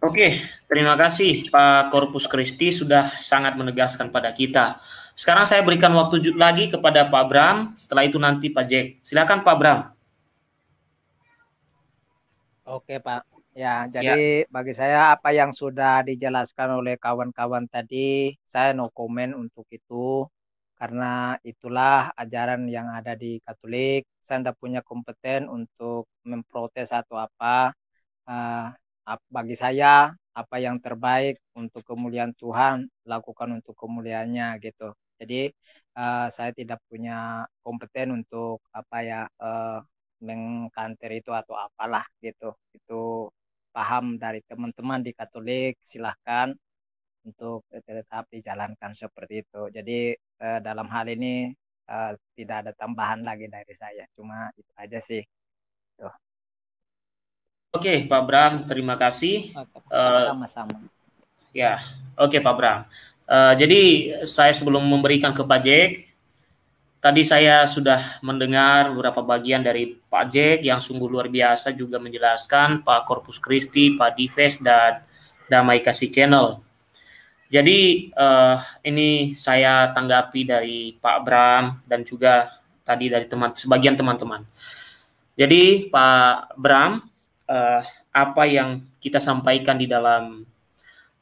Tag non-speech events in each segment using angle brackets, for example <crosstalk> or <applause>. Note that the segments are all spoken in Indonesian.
Oke, terima kasih Pak Korpus Kristi sudah sangat menegaskan pada kita. Sekarang saya berikan waktu lagi kepada Pak Bram, setelah itu nanti Pak Jack. Silakan Pak Bram. Oke Pak, ya, ya. jadi ya. bagi saya apa yang sudah dijelaskan oleh kawan-kawan tadi, saya no comment untuk itu. Karena itulah ajaran yang ada di Katolik. Saya tidak punya kompeten untuk memprotes atau apa. Uh, bagi saya apa yang terbaik untuk kemuliaan Tuhan lakukan untuk kemuliaannya gitu jadi uh, saya tidak punya kompeten untuk apa ya uh, eh, mengkanter itu atau apalah gitu itu paham dari teman-teman di Katolik silahkan untuk tetap dijalankan seperti itu jadi uh, dalam hal ini uh, tidak ada tambahan lagi dari saya cuma itu aja sih tuh Oke, Pak Bram, terima kasih. Eh, sama-sama. Uh, ya, oke Pak Bram. Uh, jadi saya sebelum memberikan ke Pak Jack, tadi saya sudah mendengar beberapa bagian dari Pak Jack yang sungguh luar biasa juga menjelaskan Pak Corpus Christi, Pak Dives, dan Damai Kasih Channel. Jadi uh, ini saya tanggapi dari Pak Bram dan juga tadi dari teman sebagian teman-teman. Jadi Pak Bram, uh, apa yang kita sampaikan di dalam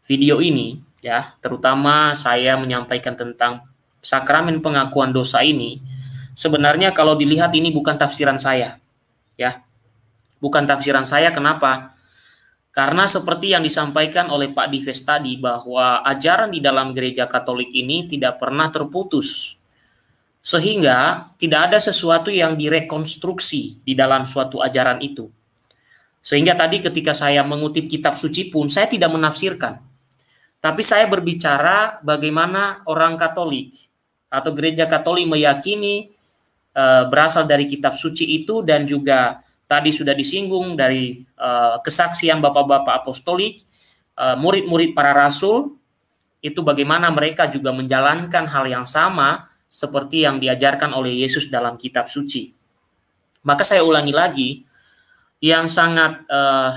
video ini ya, terutama saya menyampaikan tentang sakramen pengakuan dosa ini sebenarnya kalau dilihat ini bukan tafsiran saya ya. Bukan tafsiran saya kenapa? Karena seperti yang disampaikan oleh Pak Dives tadi bahwa ajaran di dalam gereja Katolik ini tidak pernah terputus. Sehingga tidak ada sesuatu yang direkonstruksi di dalam suatu ajaran itu. Sehingga tadi ketika saya mengutip kitab suci pun saya tidak menafsirkan. Tapi saya berbicara bagaimana orang Katolik atau gereja Katolik meyakini e, berasal dari kitab suci itu dan juga tadi sudah disinggung dari e, kesaksian bapak-bapak apostolik, eh, murid-murid para rasul itu bagaimana mereka juga menjalankan hal yang sama seperti yang diajarkan oleh Yesus dalam kitab suci. Maka saya ulangi lagi, yang sangat uh,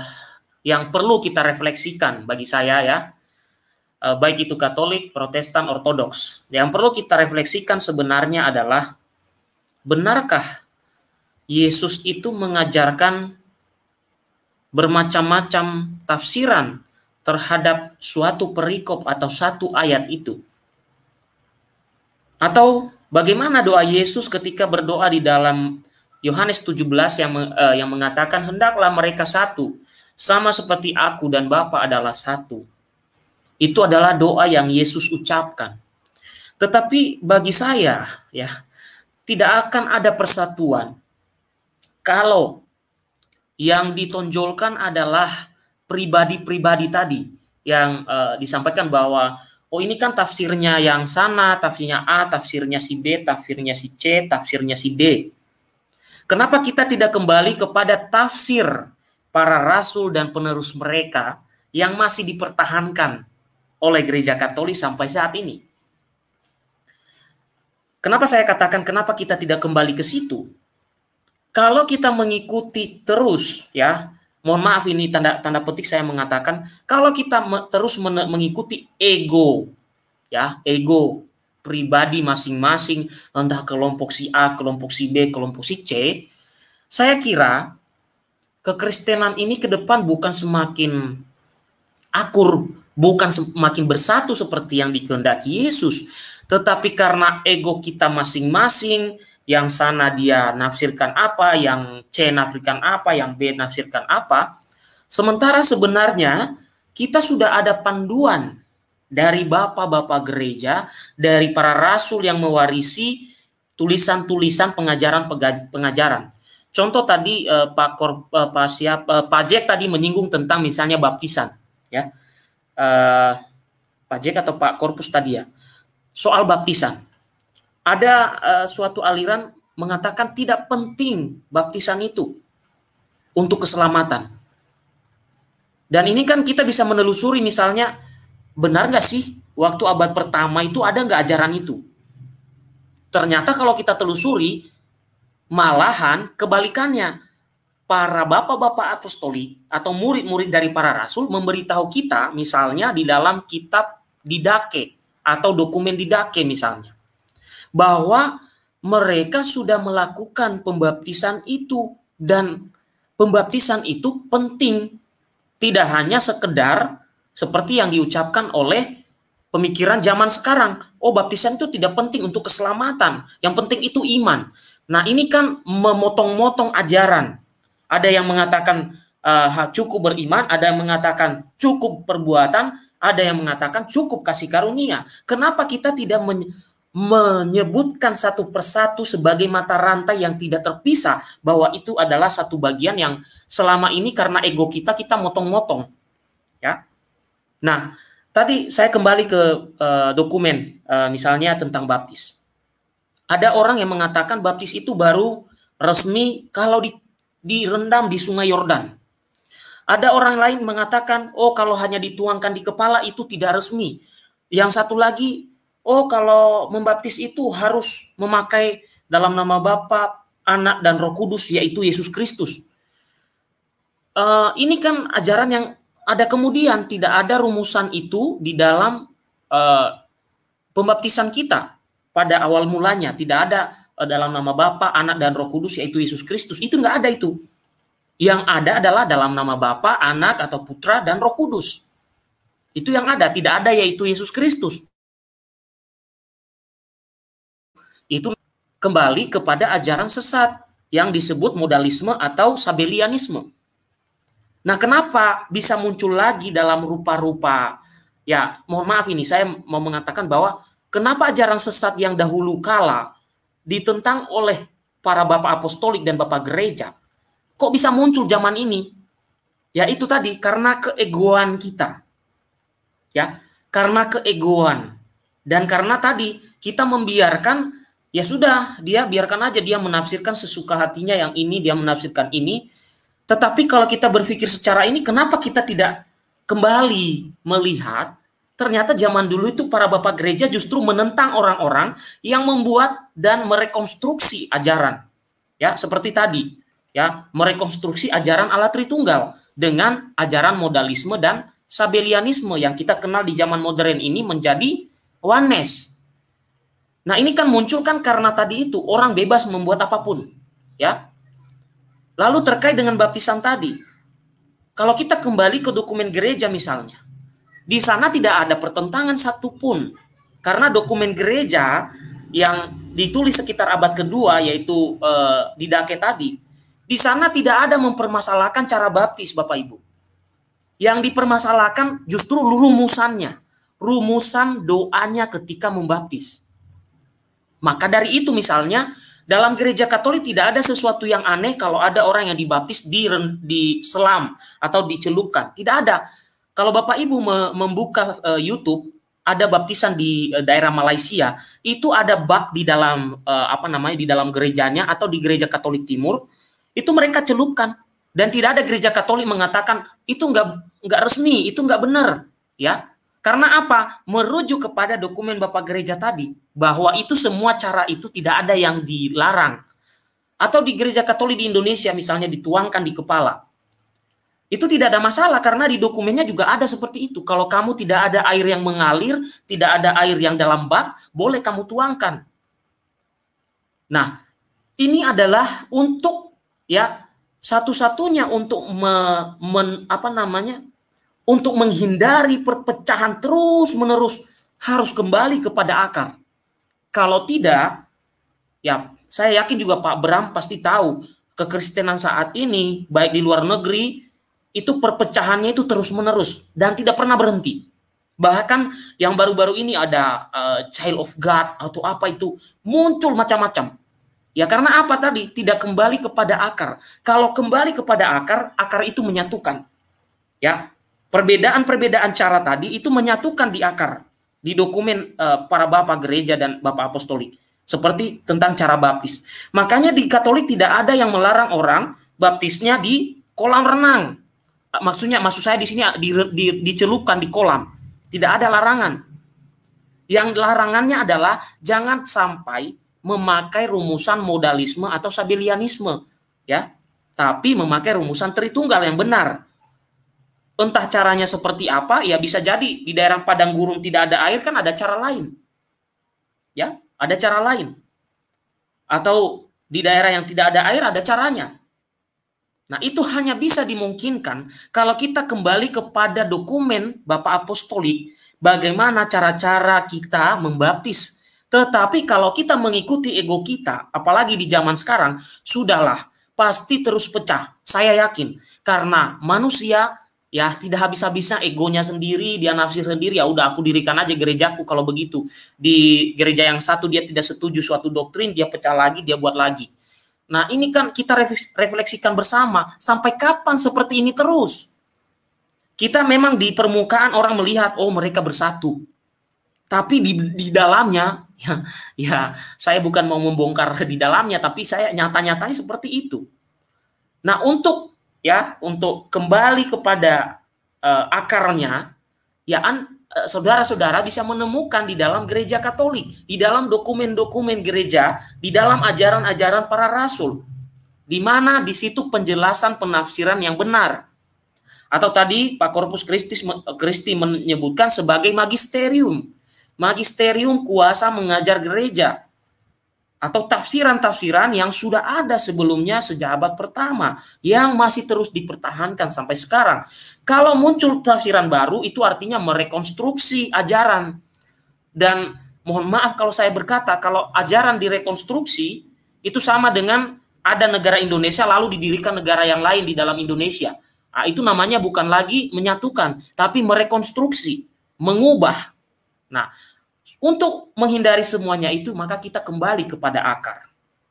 yang perlu kita refleksikan bagi saya ya uh, baik itu Katolik, Protestan, Ortodoks. Yang perlu kita refleksikan sebenarnya adalah benarkah Yesus itu mengajarkan bermacam-macam tafsiran terhadap suatu perikop atau satu ayat itu? Atau bagaimana doa Yesus ketika berdoa di dalam Yohanes 17 yang uh, yang mengatakan hendaklah mereka satu sama seperti aku dan Bapa adalah satu. Itu adalah doa yang Yesus ucapkan. Tetapi bagi saya ya tidak akan ada persatuan kalau yang ditonjolkan adalah pribadi-pribadi tadi yang uh, disampaikan bahwa oh ini kan tafsirnya yang sana, tafsirnya A, tafsirnya si B, tafsirnya si C, tafsirnya si D. Kenapa kita tidak kembali kepada tafsir para rasul dan penerus mereka yang masih dipertahankan oleh gereja Katolik sampai saat ini? Kenapa saya katakan kenapa kita tidak kembali ke situ? Kalau kita mengikuti terus ya, mohon maaf ini tanda tanda petik saya mengatakan kalau kita me, terus men, mengikuti ego ya, ego pribadi masing-masing, entah kelompok si A, kelompok si B, kelompok si C, saya kira kekristenan ini ke depan bukan semakin akur, bukan semakin bersatu seperti yang dikehendaki Yesus, tetapi karena ego kita masing-masing, yang sana dia nafsirkan apa, yang C nafsirkan apa, yang B nafsirkan apa, sementara sebenarnya kita sudah ada panduan dari bapak-bapak gereja, dari para rasul yang mewarisi tulisan-tulisan pengajaran-pengajaran. Contoh tadi eh, Pak Kor, eh, Pak Siap eh, Pak Jack tadi menyinggung tentang misalnya baptisan, ya. Eh, Pak Jack atau Pak Korpus tadi ya. Soal baptisan. Ada eh, suatu aliran mengatakan tidak penting baptisan itu untuk keselamatan. Dan ini kan kita bisa menelusuri misalnya benar nggak sih waktu abad pertama itu ada nggak ajaran itu? Ternyata kalau kita telusuri, malahan kebalikannya. Para bapak-bapak apostolik atau murid-murid dari para rasul memberitahu kita misalnya di dalam kitab didake atau dokumen didake misalnya. Bahwa mereka sudah melakukan pembaptisan itu dan pembaptisan itu penting tidak hanya sekedar seperti yang diucapkan oleh pemikiran zaman sekarang. Oh, baptisan itu tidak penting untuk keselamatan. Yang penting itu iman. Nah, ini kan memotong-motong ajaran. Ada yang mengatakan uh, cukup beriman, ada yang mengatakan cukup perbuatan, ada yang mengatakan cukup kasih karunia. Kenapa kita tidak men menyebutkan satu persatu sebagai mata rantai yang tidak terpisah bahwa itu adalah satu bagian yang selama ini karena ego kita kita motong-motong Nah, tadi saya kembali ke uh, dokumen uh, misalnya tentang baptis. Ada orang yang mengatakan baptis itu baru resmi kalau di, direndam di Sungai Yordan. Ada orang lain mengatakan, oh kalau hanya dituangkan di kepala itu tidak resmi. Yang satu lagi, oh kalau membaptis itu harus memakai dalam nama Bapa, Anak, dan Roh Kudus, yaitu Yesus Kristus. Uh, ini kan ajaran yang ada kemudian tidak ada rumusan itu di dalam uh, pembaptisan kita pada awal mulanya tidak ada uh, dalam nama Bapa, Anak dan Roh Kudus yaitu Yesus Kristus itu nggak ada itu. Yang ada adalah dalam nama Bapa, Anak atau Putra dan Roh Kudus. Itu yang ada, tidak ada yaitu Yesus Kristus. Itu kembali kepada ajaran sesat yang disebut modalisme atau sabelianisme Nah, kenapa bisa muncul lagi dalam rupa-rupa? Ya, mohon maaf ini saya mau mengatakan bahwa kenapa ajaran sesat yang dahulu kala ditentang oleh para bapak apostolik dan bapak gereja kok bisa muncul zaman ini? Ya, itu tadi karena keegoan kita. Ya, karena keegoan dan karena tadi kita membiarkan ya sudah dia biarkan aja dia menafsirkan sesuka hatinya yang ini dia menafsirkan ini tetapi kalau kita berpikir secara ini, kenapa kita tidak kembali melihat ternyata zaman dulu itu para bapak gereja justru menentang orang-orang yang membuat dan merekonstruksi ajaran. Ya, seperti tadi, ya, merekonstruksi ajaran ala Tritunggal dengan ajaran modalisme dan sabelianisme yang kita kenal di zaman modern ini menjadi oneness. Nah, ini kan muncul kan karena tadi itu orang bebas membuat apapun, ya. Lalu terkait dengan baptisan tadi, kalau kita kembali ke dokumen gereja misalnya, di sana tidak ada pertentangan satupun. Karena dokumen gereja yang ditulis sekitar abad kedua yaitu eh, di Dake tadi, di sana tidak ada mempermasalahkan cara baptis Bapak Ibu. Yang dipermasalahkan justru rumusannya, rumusan doanya ketika membaptis. Maka dari itu misalnya dalam gereja Katolik tidak ada sesuatu yang aneh kalau ada orang yang dibaptis di di selam atau dicelupkan. Tidak ada. Kalau Bapak Ibu membuka eh, YouTube ada baptisan di eh, daerah Malaysia, itu ada bak di dalam eh, apa namanya di dalam gerejanya atau di gereja Katolik Timur, itu mereka celupkan dan tidak ada gereja Katolik mengatakan itu enggak nggak resmi, itu enggak benar, ya. Karena apa? Merujuk kepada dokumen Bapak Gereja tadi bahwa itu semua cara itu tidak ada yang dilarang. Atau di gereja Katolik di Indonesia misalnya dituangkan di kepala. Itu tidak ada masalah karena di dokumennya juga ada seperti itu. Kalau kamu tidak ada air yang mengalir, tidak ada air yang dalam bak, boleh kamu tuangkan. Nah, ini adalah untuk ya satu-satunya untuk me, men, apa namanya untuk menghindari perpecahan terus-menerus harus kembali kepada akar. Kalau tidak, ya saya yakin juga Pak Bram pasti tahu kekristenan saat ini baik di luar negeri itu perpecahannya itu terus-menerus dan tidak pernah berhenti. Bahkan yang baru-baru ini ada uh, Child of God atau apa itu muncul macam-macam. Ya karena apa tadi? Tidak kembali kepada akar. Kalau kembali kepada akar, akar itu menyatukan. Ya, perbedaan-perbedaan cara tadi itu menyatukan di akar di dokumen uh, para bapak gereja dan bapak apostolik seperti tentang cara baptis. Makanya di Katolik tidak ada yang melarang orang baptisnya di kolam renang. Maksudnya maksud saya di sini di, di, dicelupkan di kolam. Tidak ada larangan. Yang larangannya adalah jangan sampai memakai rumusan modalisme atau sabilianisme ya, tapi memakai rumusan tritunggal yang benar Entah caranya seperti apa, ya bisa jadi di daerah padang gurun tidak ada air kan ada cara lain. Ya, ada cara lain. Atau di daerah yang tidak ada air ada caranya. Nah, itu hanya bisa dimungkinkan kalau kita kembali kepada dokumen Bapak Apostolik bagaimana cara-cara kita membaptis. Tetapi kalau kita mengikuti ego kita, apalagi di zaman sekarang, sudahlah, pasti terus pecah. Saya yakin, karena manusia ya tidak habis-habisnya egonya sendiri dia nafsir sendiri ya udah aku dirikan aja gerejaku kalau begitu di gereja yang satu dia tidak setuju suatu doktrin dia pecah lagi dia buat lagi nah ini kan kita refleksikan bersama sampai kapan seperti ini terus kita memang di permukaan orang melihat oh mereka bersatu tapi di, di dalamnya <laughs> ya, ya saya bukan mau membongkar di dalamnya tapi saya nyata-nyatanya seperti itu nah untuk ya untuk kembali kepada uh, akarnya ya eh, saudara-saudara bisa menemukan di dalam gereja Katolik, di dalam dokumen-dokumen gereja, di dalam ajaran-ajaran para rasul. Di mana di situ penjelasan penafsiran yang benar. Atau tadi Pak Korpus Kristi Christi menyebutkan sebagai magisterium. Magisterium kuasa mengajar gereja atau tafsiran-tafsiran yang sudah ada sebelumnya sejak abad pertama yang masih terus dipertahankan sampai sekarang. Kalau muncul tafsiran baru itu artinya merekonstruksi ajaran. Dan mohon maaf kalau saya berkata kalau ajaran direkonstruksi itu sama dengan ada negara Indonesia lalu didirikan negara yang lain di dalam Indonesia. Nah, itu namanya bukan lagi menyatukan tapi merekonstruksi, mengubah. Nah, untuk menghindari semuanya itu, maka kita kembali kepada akar.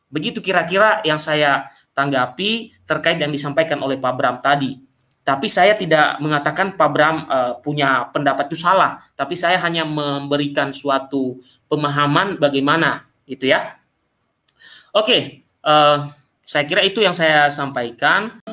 Begitu kira-kira yang saya tanggapi terkait yang disampaikan oleh Pak Bram tadi. Tapi saya tidak mengatakan Pak Bram uh, punya pendapat itu salah, tapi saya hanya memberikan suatu pemahaman bagaimana itu ya. Oke, okay, uh, eh, saya kira itu yang saya sampaikan.